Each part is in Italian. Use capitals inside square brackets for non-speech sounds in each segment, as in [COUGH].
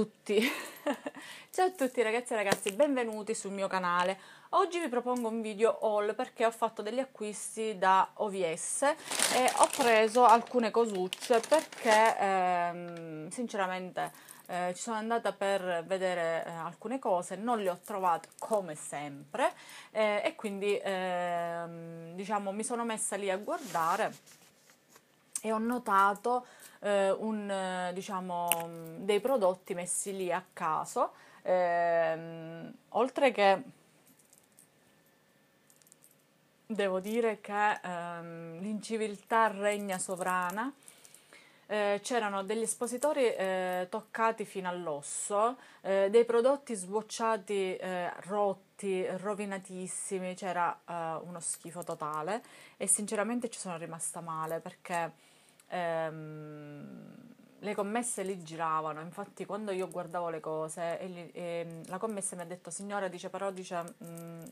tutti! [LAUGHS] Ciao a tutti ragazzi e ragazze, benvenuti sul mio canale. Oggi vi propongo un video haul perché ho fatto degli acquisti da OVS e ho preso alcune cosucce perché ehm, sinceramente eh, ci sono andata per vedere eh, alcune cose, non le ho trovate come sempre eh, e quindi ehm, diciamo mi sono messa lì a guardare e ho notato eh, un, eh, diciamo, mm, dei prodotti messi lì a caso, ehm, oltre che devo dire che ehm, l'inciviltà regna sovrana. Eh, c'erano degli espositori eh, toccati fino all'osso, eh, dei prodotti sbocciati, eh, rotti, rovinatissimi, c'era eh, uno schifo totale e sinceramente ci sono rimasta male perché ehm, le commesse lì giravano, infatti quando io guardavo le cose e e, mm, la commessa mi ha detto signora dice però dice mh, mm,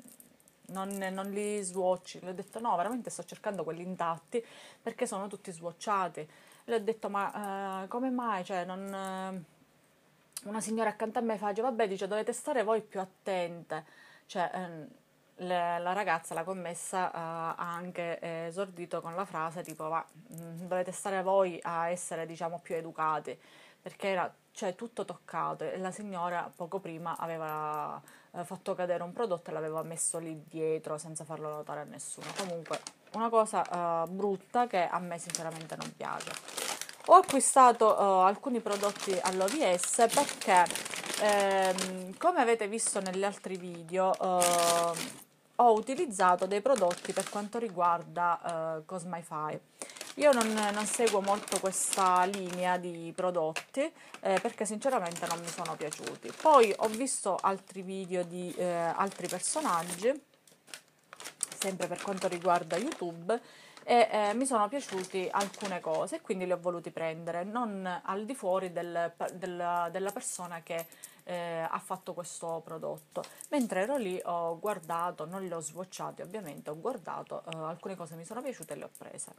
non, non, li swatch, le ho detto no veramente sto cercando quelli intatti perché sono tutti swatchati, le ho detto ma eh, come mai, cioè non, eh, una signora accanto a me fa dice vabbè dice dovete stare voi più attente, cioè eh, la, la ragazza, la commessa, eh, ha anche eh, esordito con la frase tipo va, mm, dovete stare voi a essere diciamo più educate, perché era cioè, tutto toccato e la signora poco prima aveva eh, fatto cadere un prodotto e l'aveva messo lì dietro senza farlo notare a nessuno. Comunque, una cosa uh, brutta che a me sinceramente non piace. Ho acquistato uh, alcuni prodotti all'OVS perché, ehm, come avete visto negli altri video, uh, ho utilizzato dei prodotti per quanto riguarda eh, Cosmify. Io non, non, seguo molto questa linea di prodotti eh, perché sinceramente non mi sono piaciuti. Poi ho visto altri video di eh, altri personaggi, sempre per quanto riguarda YouTube, e eh, mi sono piaciute alcune cose, quindi li ho voluti prendere, non al di fuori del, del, della persona che eh, ha fatto questo prodotto mentre ero lì ho guardato non li ho swatchati ovviamente ho guardato eh, alcune cose mi sono piaciute e le ho prese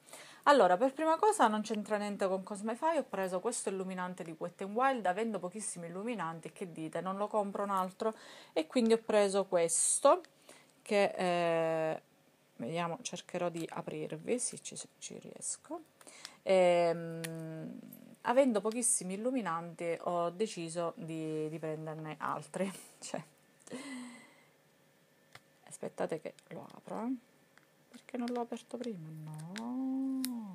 allora per prima cosa non c'entra niente con Cosmify ho preso questo illuminante di Wet n Wild avendo pochissimi illuminanti che dite non lo compro un altro e quindi ho preso questo che eh, vediamo cercherò di aprirvi se ci, ci riesco ehm avendo pochissimi illuminanti ho deciso di, di prenderne altri [LAUGHS] cioè, aspettate che lo apro eh. perché non l'ho aperto prima no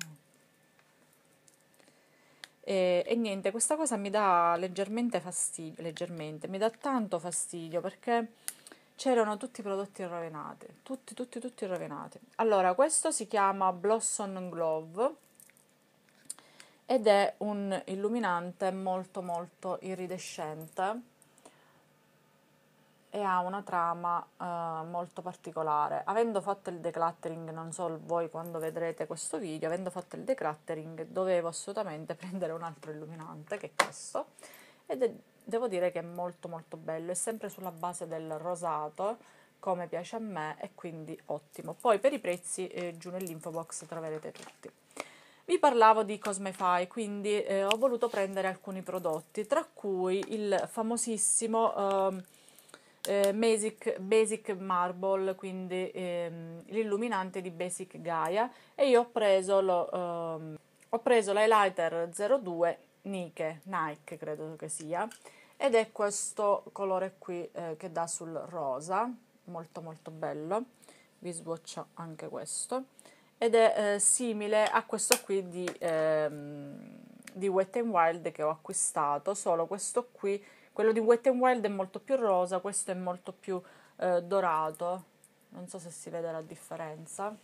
e, e, niente questa cosa mi dà leggermente fastidio leggermente mi dà tanto fastidio perché c'erano tutti i prodotti rovinati tutti tutti tutti rovinati allora questo si chiama Blossom Glove ed è un illuminante molto molto iridescente e ha una trama eh, molto particolare. Avendo fatto il decluttering, non so voi quando vedrete questo video, avendo fatto il decluttering dovevo assolutamente [LAUGHS] prendere un altro illuminante che è questo ed è, devo dire che è molto molto bello, è sempre sulla base del rosato come piace a me e quindi ottimo. Poi per i prezzi eh, giù nell'info box troverete tutti. Vi parlavo di Cosmefy, quindi eh, ho voluto prendere alcuni prodotti, tra cui il famosissimo ehm, eh, Basic, Basic, Marble, quindi ehm, l'illuminante di Basic Gaia, e io ho preso, lo, ehm, ho preso l'highlighter 02 Nike, Nike credo che sia, ed è questo colore qui eh, che dà sul rosa, molto molto bello, vi swatch anche questo ed è eh, simile a questo qui di, ehm, di Wet n Wild che ho acquistato, solo questo qui, quello di Wet n Wild è molto più rosa, questo è molto più eh, dorato, non so se si vede la differenza.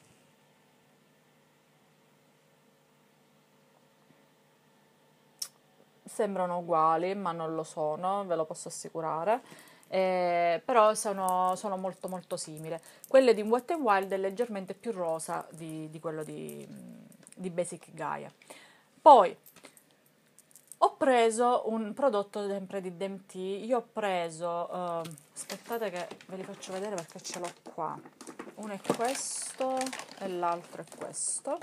Sembrano uguali, ma non lo sono, ve lo posso assicurare eh, però sono, sono, molto molto simili. Quelle di Wet n Wild è leggermente più rosa di, di quello di, di Basic Gaia. Poi ho preso un prodotto sempre di DMT, io ho preso, eh, aspettate che ve li faccio vedere perché ce l'ho qua, uno è questo e l'altro è questo.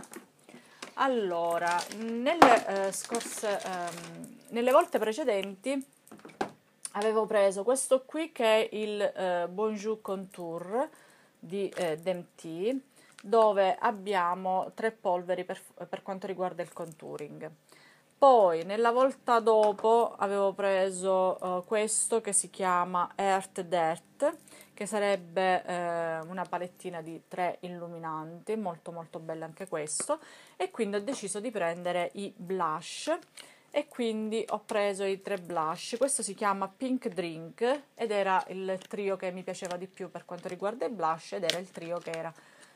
Allora, nelle, eh, scorse, ehm, nelle volte precedenti avevo preso questo qui che è il eh, Bonjour Contour di eh, Demty dove abbiamo tre polveri per, per, quanto riguarda il contouring poi nella volta dopo avevo preso eh, questo che si chiama Earth Dirt che sarebbe eh, una palettina di tre illuminanti molto molto bello anche questo e quindi ho deciso di prendere i blush e quindi ho preso i tre blush questo si chiama Pink Drink ed era il trio che mi piaceva di più per quanto riguarda i blush ed era il trio che era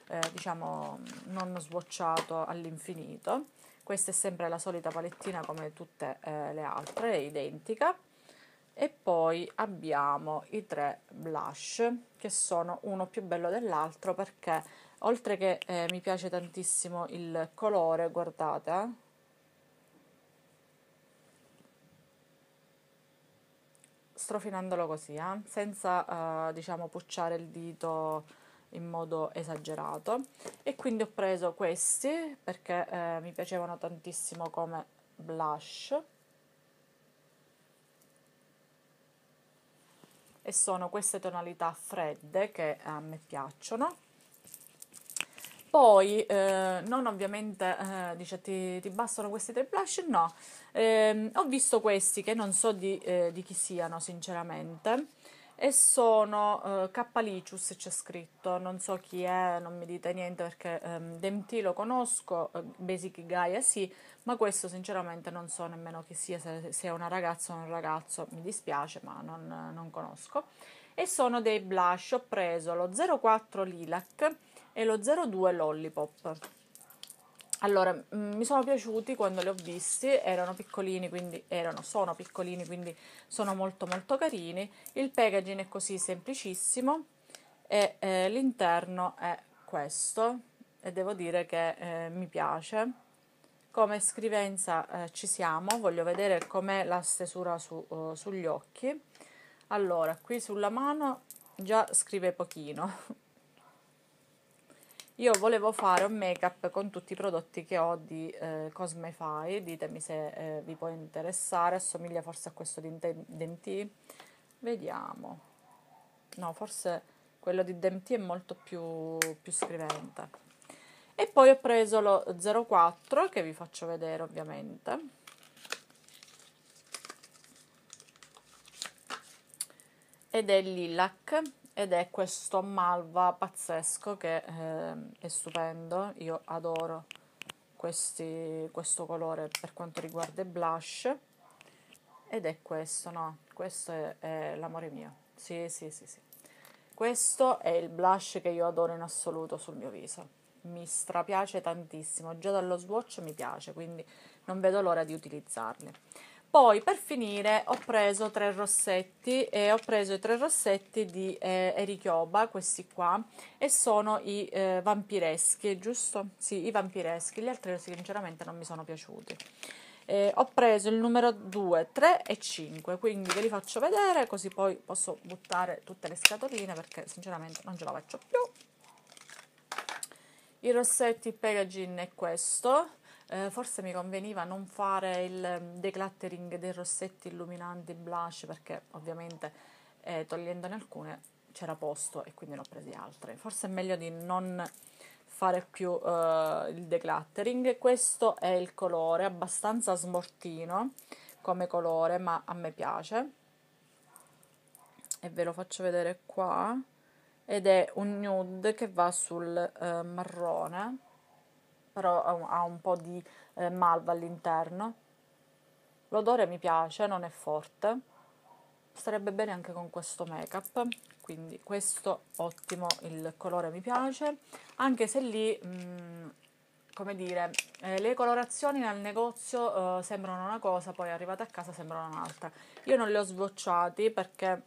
eh, diciamo non swatchato all'infinito questa è sempre la solita palettina come tutte eh, le altre è identica e poi abbiamo i tre blush che sono uno più bello dell'altro perché oltre che eh, mi piace tantissimo il colore guardate eh, strofinandolo così, eh, senza eh, diciamo pucciare il dito in modo esagerato e quindi ho preso questi perché eh, mi piacevano tantissimo come blush e sono queste tonalità fredde che eh, a me piacciono poi, eh, non ovviamente, eh, dice ti, ti, bastano questi tre blush? No, eh, ho visto questi che non so di, eh, di chi siano sinceramente e sono eh, Kappalicius c'è scritto, non so chi è, non mi dite niente perché ehm, Demti lo conosco, eh, Basic Gaia sì, ma questo sinceramente non so nemmeno chi sia, se, se è una ragazza o un ragazzo, mi dispiace ma non, non conosco. E sono dei blush, ho preso lo 04 Lilac e lo 02 Lollipop. Allora, mm, mi sono piaciuti quando li ho visti, erano piccolini, quindi erano, sono piccolini, quindi sono molto molto carini. Il packaging è così semplicissimo e eh, l'interno è questo e devo dire che eh, mi piace. Come scrivenza eh, ci siamo, voglio vedere com'è la stesura su, uh, sugli occhi. Allora, qui sulla mano già scrive pochino. [LAUGHS] Io volevo fare un make-up con tutti i prodotti che ho di eh, Cosmefy, ditemi se eh, vi può interessare, assomiglia forse a questo di Denti, vediamo, no forse quello di Denti è molto più, più scrivente. E poi ho preso lo 04 che vi faccio vedere ovviamente. Ed è Lilac ed è questo malva pazzesco che eh, è stupendo, io adoro questi, questo colore per quanto riguarda i blush ed è questo, no, questo è, è l'amore mio, sì sì sì sì, questo è il blush che io adoro in assoluto sul mio viso mi strapiace tantissimo, già dallo swatch mi piace, quindi non vedo l'ora di utilizzarli. Poi per finire ho preso tre rossetti e ho preso i tre rossetti di eh, Erichioba, questi qua, e sono i eh, vampireschi, giusto? Sì, i vampireschi, gli altri sinceramente non mi sono piaciuti. Eh, ho preso il numero 2, 3 e 5, quindi ve li faccio vedere così poi posso buttare tutte le scatoline perché sinceramente non ce la faccio più. I rossetti Pegagin è questo, eh, forse mi conveniva non fare il mm, decluttering dei rossetti illuminanti blush perché ovviamente eh, togliendone alcune c'era posto e quindi ne ho presi altre. Forse è meglio di non fare più eh, il decluttering. Questo è il colore, abbastanza smortino come colore, ma a me piace. E ve lo faccio vedere qua. Ed è un nude che va sul eh, marrone però ha un po' di eh, malva all'interno. L'odore mi piace, non è forte. Starebbe bene anche con questo make up, quindi questo ottimo, il colore mi piace, anche se lì mh, mm, come dire, eh, le colorazioni nel negozio eh, sembrano una cosa, poi arrivate a casa sembrano un'altra. Io non le ho sbocciati perché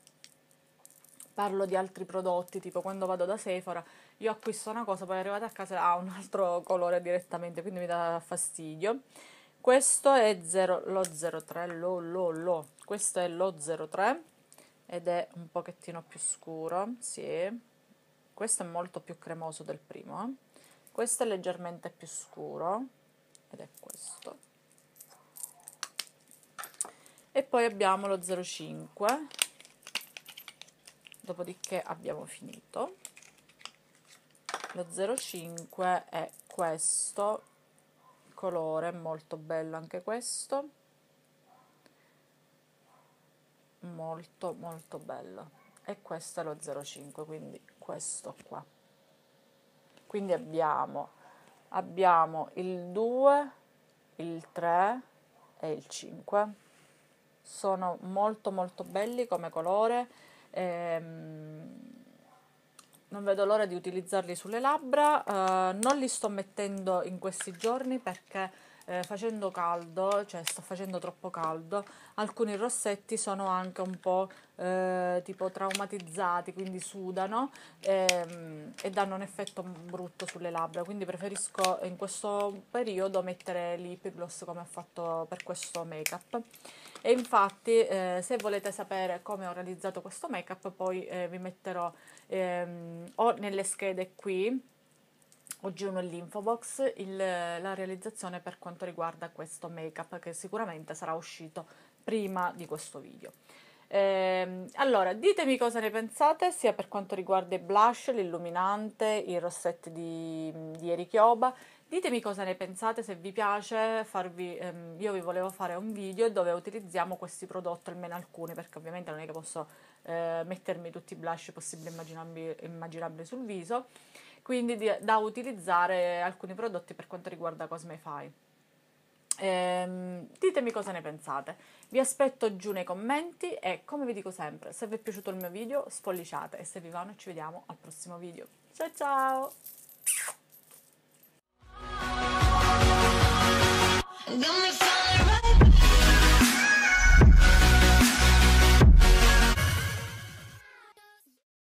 parlo di altri prodotti, tipo quando vado da Sephora io acquisto una cosa, poi arrivate a casa ha ah, un altro colore direttamente, quindi mi dà fastidio. Questo è 0, lo 03, lo, lo, lo, questo è lo 03 ed è un pochettino più scuro, sì. Questo è molto più cremoso del primo, questo è leggermente più scuro ed è questo. E poi abbiamo lo 05, dopodiché abbiamo finito lo 05 è questo colore molto bello anche questo molto molto bello e questo è lo 05 quindi questo qua quindi abbiamo, abbiamo il 2 il 3 e il 5 sono molto molto belli come colore ehm, non vedo l'ora di utilizzarli sulle labbra, uh, non li sto mettendo in questi giorni perché eh, facendo caldo, cioè sto facendo troppo caldo, alcuni rossetti sono anche un po' eh, tipo traumatizzati, quindi sudano ehm, e danno un effetto brutto sulle labbra, quindi preferisco in questo periodo mettere lip gloss come ho fatto per questo make up. E infatti eh, se volete sapere come ho realizzato questo make up poi eh, vi metterò ehm, o nelle schede qui G1 Linfobox il, la realizzazione per quanto riguarda questo make up che sicuramente sarà uscito prima di questo video. Ehm, allora, ditemi cosa ne pensate sia per quanto riguarda i blush, l'illuminante, il rossetto di, di Eri Ditemi cosa ne pensate, se vi piace farvi, ehm, io vi volevo fare un video dove utilizziamo questi prodotti, almeno alcuni, perché ovviamente non è che posso eh, mettermi tutti i blush possibili e immaginabili sul viso quindi di, da utilizzare alcuni prodotti per quanto riguarda Cosmefy. Ehm, ditemi cosa ne pensate. Vi aspetto giù nei commenti e come vi dico sempre, se vi è piaciuto il mio video sfollicciate e se vi va noi ci vediamo al prossimo video. Ciao ciao!